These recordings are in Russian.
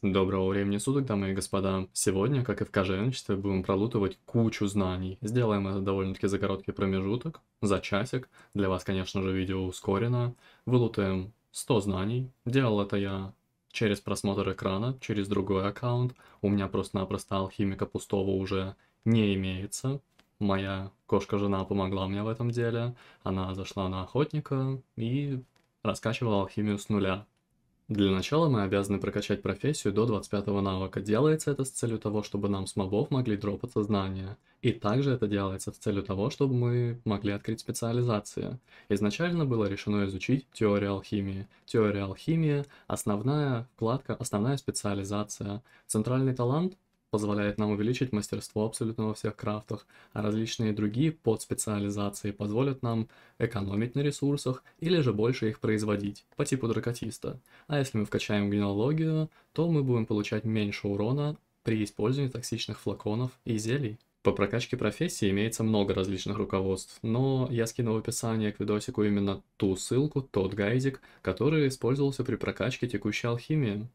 Доброго времени суток, дамы и господа. Сегодня, как и в кожевничестве, будем пролутывать кучу знаний. Сделаем это довольно-таки за короткий промежуток, за часик. Для вас, конечно же, видео ускорено. Вылутаем 100 знаний. Делал это я через просмотр экрана, через другой аккаунт. У меня просто-напросто алхимика пустого уже не имеется. Моя кошка-жена помогла мне в этом деле. Она зашла на охотника и раскачивала алхимию с нуля. Для начала мы обязаны прокачать профессию до 25 навыка. Делается это с целью того, чтобы нам с мобов могли дропаться знания. И также это делается с целью того, чтобы мы могли открыть специализации. Изначально было решено изучить теорию алхимии. Теория алхимии – основная вкладка, основная специализация. Центральный талант позволяет нам увеличить мастерство абсолютно во всех крафтах, а различные другие подспециализации позволят нам экономить на ресурсах или же больше их производить, по типу дракотиста. А если мы вкачаем генеалогию, то мы будем получать меньше урона при использовании токсичных флаконов и зелий. По прокачке профессии имеется много различных руководств, но я скинул в описание к видосику именно ту ссылку, тот гайдик, который использовался при прокачке текущей алхимии.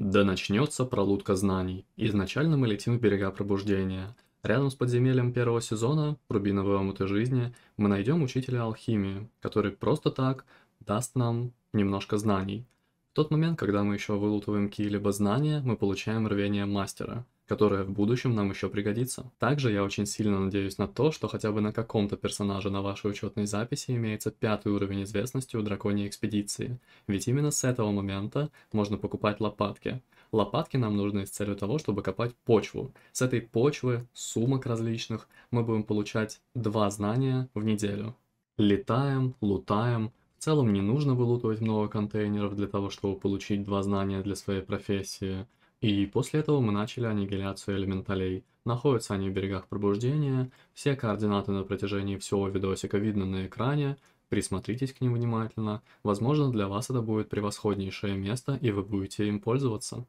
Да начнется пролудка знаний. Изначально мы летим в берега пробуждения. Рядом с подземельем первого сезона, рубиновой омуты жизни, мы найдем учителя алхимии, который просто так даст нам немножко знаний. В тот момент, когда мы еще вылутываем какие-либо знания, мы получаем рвение мастера – которая в будущем нам еще пригодится. Также я очень сильно надеюсь на то, что хотя бы на каком-то персонаже на вашей учетной записи имеется пятый уровень известности у драконьей экспедиции, ведь именно с этого момента можно покупать лопатки. Лопатки нам нужны с целью того, чтобы копать почву. С этой почвы, сумок различных, мы будем получать два знания в неделю. Летаем, лутаем, в целом не нужно вылутывать много контейнеров для того, чтобы получить два знания для своей профессии. И после этого мы начали аннигиляцию элементалей. Находятся они в берегах пробуждения, все координаты на протяжении всего видосика видны на экране, присмотритесь к ним внимательно, возможно для вас это будет превосходнейшее место и вы будете им пользоваться.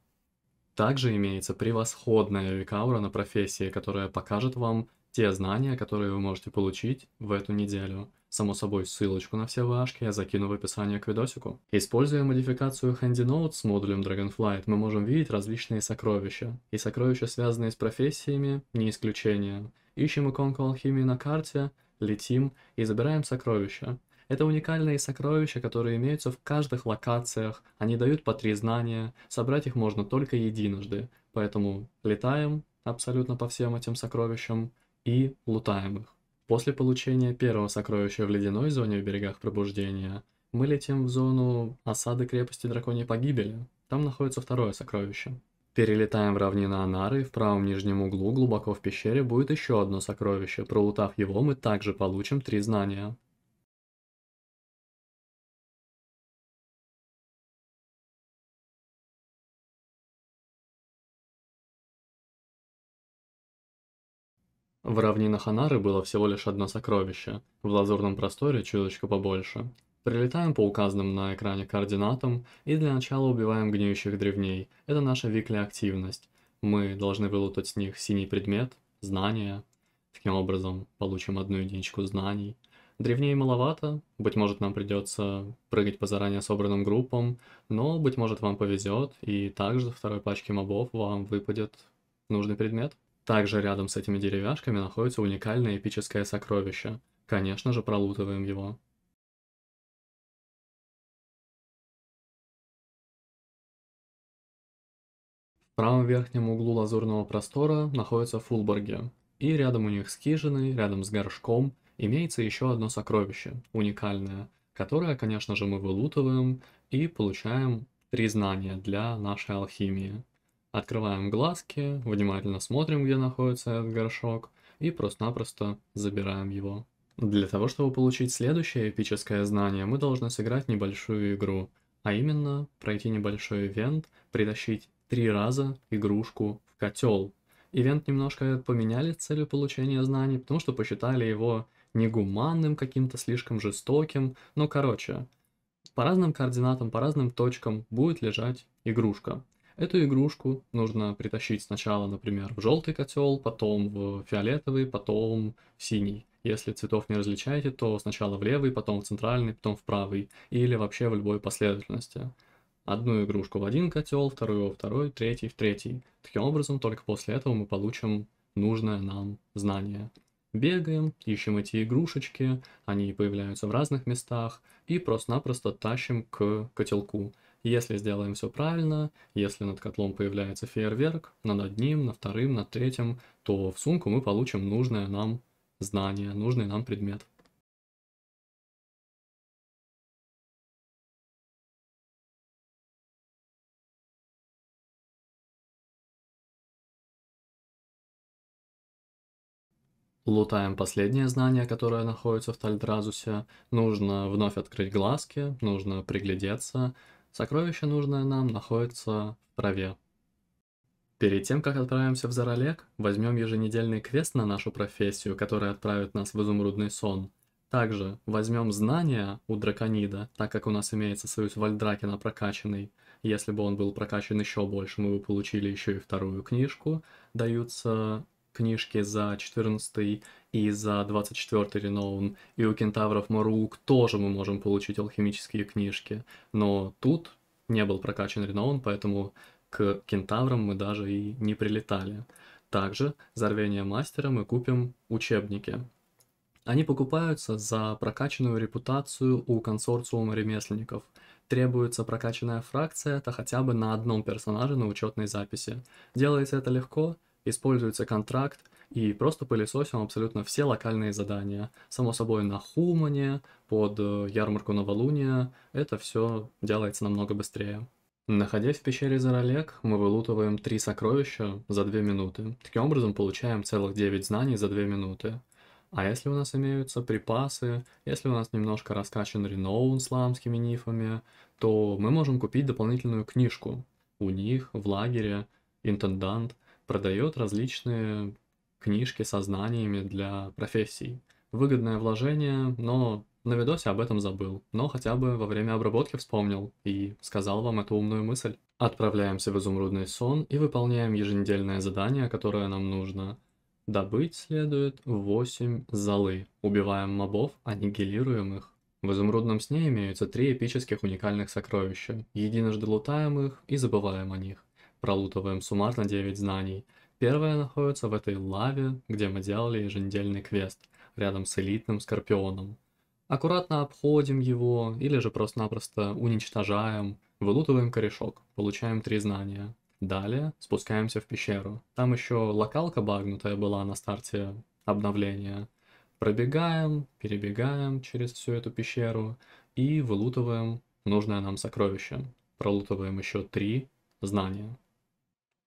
Также имеется превосходная рекаура на профессии, которая покажет вам те знания, которые вы можете получить в эту неделю. Само собой, ссылочку на все вашки я закину в описание к видосику. Используя модификацию Handy HandyNote с модулем Dragonflight, мы можем видеть различные сокровища. И сокровища, связанные с профессиями, не исключение. Ищем иконку алхимии на карте, летим и забираем сокровища. Это уникальные сокровища, которые имеются в каждых локациях, они дают по три знания, собрать их можно только единожды. Поэтому летаем абсолютно по всем этим сокровищам и лутаем их. После получения первого сокровища в ледяной зоне в берегах Пробуждения, мы летим в зону осады крепости Драконьей Погибели. Там находится второе сокровище. Перелетаем в равнину Анары, и в правом нижнем углу глубоко в пещере будет еще одно сокровище. Пролутав его, мы также получим три знания. В равнинах Анары было всего лишь одно сокровище, в лазурном просторе чуточку побольше. Прилетаем по указанным на экране координатам и для начала убиваем гниющих древней. Это наша викли-активность. Мы должны вылутать с них синий предмет, знания. Таким образом, получим одну единичку знаний. Древней маловато, быть может нам придется прыгать по заранее собранным группам, но, быть может, вам повезет, и также в второй пачке мобов вам выпадет нужный предмет. Также рядом с этими деревяшками находится уникальное эпическое сокровище. Конечно же, пролутываем его. В правом верхнем углу лазурного простора находятся фулборги. И рядом у них с хижиной, рядом с горшком, имеется еще одно сокровище, уникальное, которое, конечно же, мы вылутываем и получаем три знания для нашей алхимии. Открываем глазки, внимательно смотрим, где находится этот горшок, и просто-напросто забираем его. Для того, чтобы получить следующее эпическое знание, мы должны сыграть небольшую игру, а именно пройти небольшой ивент, притащить три раза игрушку в котел. Ивент немножко поменяли с целью получения знаний, потому что посчитали его негуманным, каким-то слишком жестоким. Ну, короче, по разным координатам, по разным точкам будет лежать игрушка. Эту игрушку нужно притащить сначала, например, в желтый котел, потом в фиолетовый, потом в синий. Если цветов не различаете, то сначала в левый, потом в центральный, потом в правый, или вообще в любой последовательности. Одну игрушку в один котел, вторую во второй, третий в третий. Таким образом, только после этого мы получим нужное нам знание. Бегаем, ищем эти игрушечки, они появляются в разных местах, и просто-напросто тащим к котелку. Если сделаем все правильно, если над котлом появляется фейерверк, над одним, над вторым, над третьим, то в сумку мы получим нужное нам знание, нужный нам предмет. Лутаем последнее знание, которое находится в Тальдразусе. Нужно вновь открыть глазки, нужно приглядеться, Сокровище, нужное нам, находится в траве. Перед тем, как отправимся в Заролек, возьмем еженедельный квест на нашу профессию, который отправит нас в изумрудный сон. Также возьмем знания у драконида, так как у нас имеется союз Вальдракена прокачанный. Если бы он был прокачан еще больше, мы бы получили еще и вторую книжку. Даются книжки за 14 и за 24-й Реноун, и у кентавров Марук тоже мы можем получить алхимические книжки, но тут не был прокачан Реноун, поэтому к кентаврам мы даже и не прилетали. Также за рвение мастера мы купим учебники. Они покупаются за прокачанную репутацию у консорциума ремесленников. Требуется прокачанная фракция, это хотя бы на одном персонаже на учетной записи. Делается это легко, используется контракт, и просто пылесосил абсолютно все локальные задания. Само собой, на Хумане, под э, ярмарку новолуния, это все делается намного быстрее. Находясь в пещере Заролек, мы вылутываем три сокровища за две минуты. Таким образом, получаем целых 9 знаний за две минуты. А если у нас имеются припасы, если у нас немножко раскачан Реноун с ламскими нифами, то мы можем купить дополнительную книжку. У них в лагере интендант продает различные книжки со знаниями для профессий. Выгодное вложение, но на видосе об этом забыл, но хотя бы во время обработки вспомнил и сказал вам эту умную мысль. Отправляемся в изумрудный сон и выполняем еженедельное задание, которое нам нужно. Добыть следует 8 золы. Убиваем мобов, аннигилируем их. В изумрудном сне имеются три эпических уникальных сокровища. Единожды лутаем их и забываем о них. Пролутываем суммарно 9 знаний – Первая находится в этой лаве, где мы делали еженедельный квест, рядом с элитным скорпионом. Аккуратно обходим его, или же просто-напросто уничтожаем, вылутываем корешок, получаем три знания. Далее спускаемся в пещеру. Там еще локалка багнутая была на старте обновления. Пробегаем, перебегаем через всю эту пещеру и вылутываем нужное нам сокровище. Пролутываем еще три знания.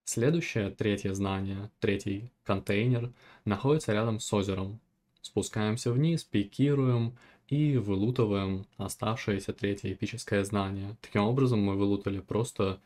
Следующее, третье знание, третий контейнер, находится рядом с озером. Спускаемся вниз, пикируем и вылутываем оставшееся третье эпическое знание. Таким образом мы вылутали просто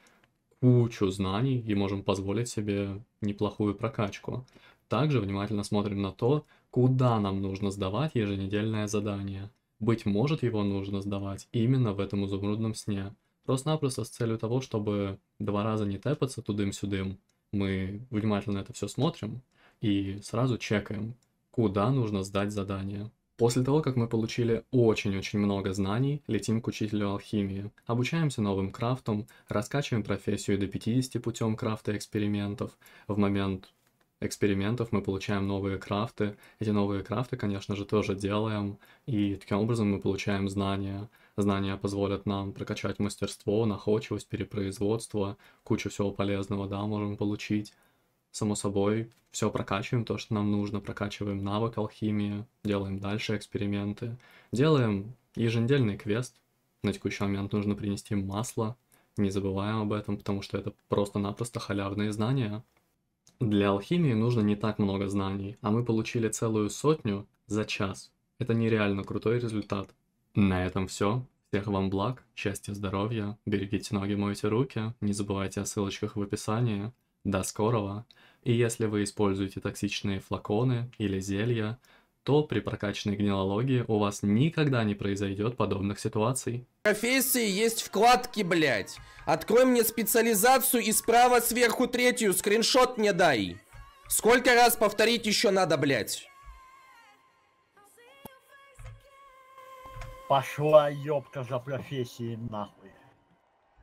кучу знаний и можем позволить себе неплохую прокачку. Также внимательно смотрим на то, куда нам нужно сдавать еженедельное задание. Быть может, его нужно сдавать именно в этом изумрудном сне. Просто-напросто с целью того, чтобы два раза не тэпаться тудым-сюдым, мы внимательно это все смотрим и сразу чекаем, куда нужно сдать задание. После того, как мы получили очень-очень много знаний, летим к учителю алхимии, обучаемся новым крафтам, раскачиваем профессию до 50 путем крафта экспериментов. В момент экспериментов, мы получаем новые крафты. Эти новые крафты, конечно же, тоже делаем, и таким образом мы получаем знания. Знания позволят нам прокачать мастерство, находчивость, перепроизводство, кучу всего полезного, да, можем получить. Само собой, все прокачиваем то, что нам нужно, прокачиваем навык алхимии, делаем дальше эксперименты, делаем еженедельный квест. На текущий момент нужно принести масло, не забываем об этом, потому что это просто-напросто халявные знания. Для алхимии нужно не так много знаний, а мы получили целую сотню за час. Это нереально крутой результат. На этом все. Всех вам благ, счастья, здоровья, берегите ноги, мойте руки, не забывайте о ссылочках в описании. До скорого! И если вы используете токсичные флаконы или зелья, то при прокачанной генеалогии у вас никогда не произойдет подобных ситуаций. В профессии есть вкладки, блядь. Открой мне специализацию и справа сверху третью скриншот мне дай. Сколько раз повторить еще надо, блядь? Пошла ёбка за профессией нахуй.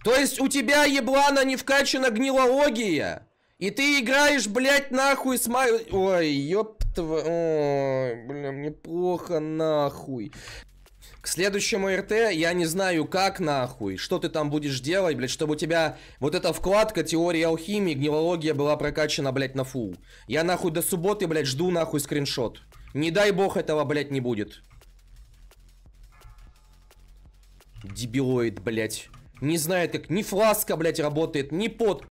То есть у тебя, еблана, не вкачана гнилология? И ты играешь, блядь, нахуй с май, Ой, ёб этого... Ой, бля, мне плохо нахуй. К следующему РТ я не знаю как нахуй, что ты там будешь делать, блядь, чтобы у тебя вот эта вкладка теория алхимии, гнилология была прокачана, блядь, на фул. Я нахуй до субботы, блядь, жду нахуй скриншот. Не дай бог этого, блядь, не будет. Дебилоид, блядь. Не знает, как ни фласка, блядь, работает, ни под...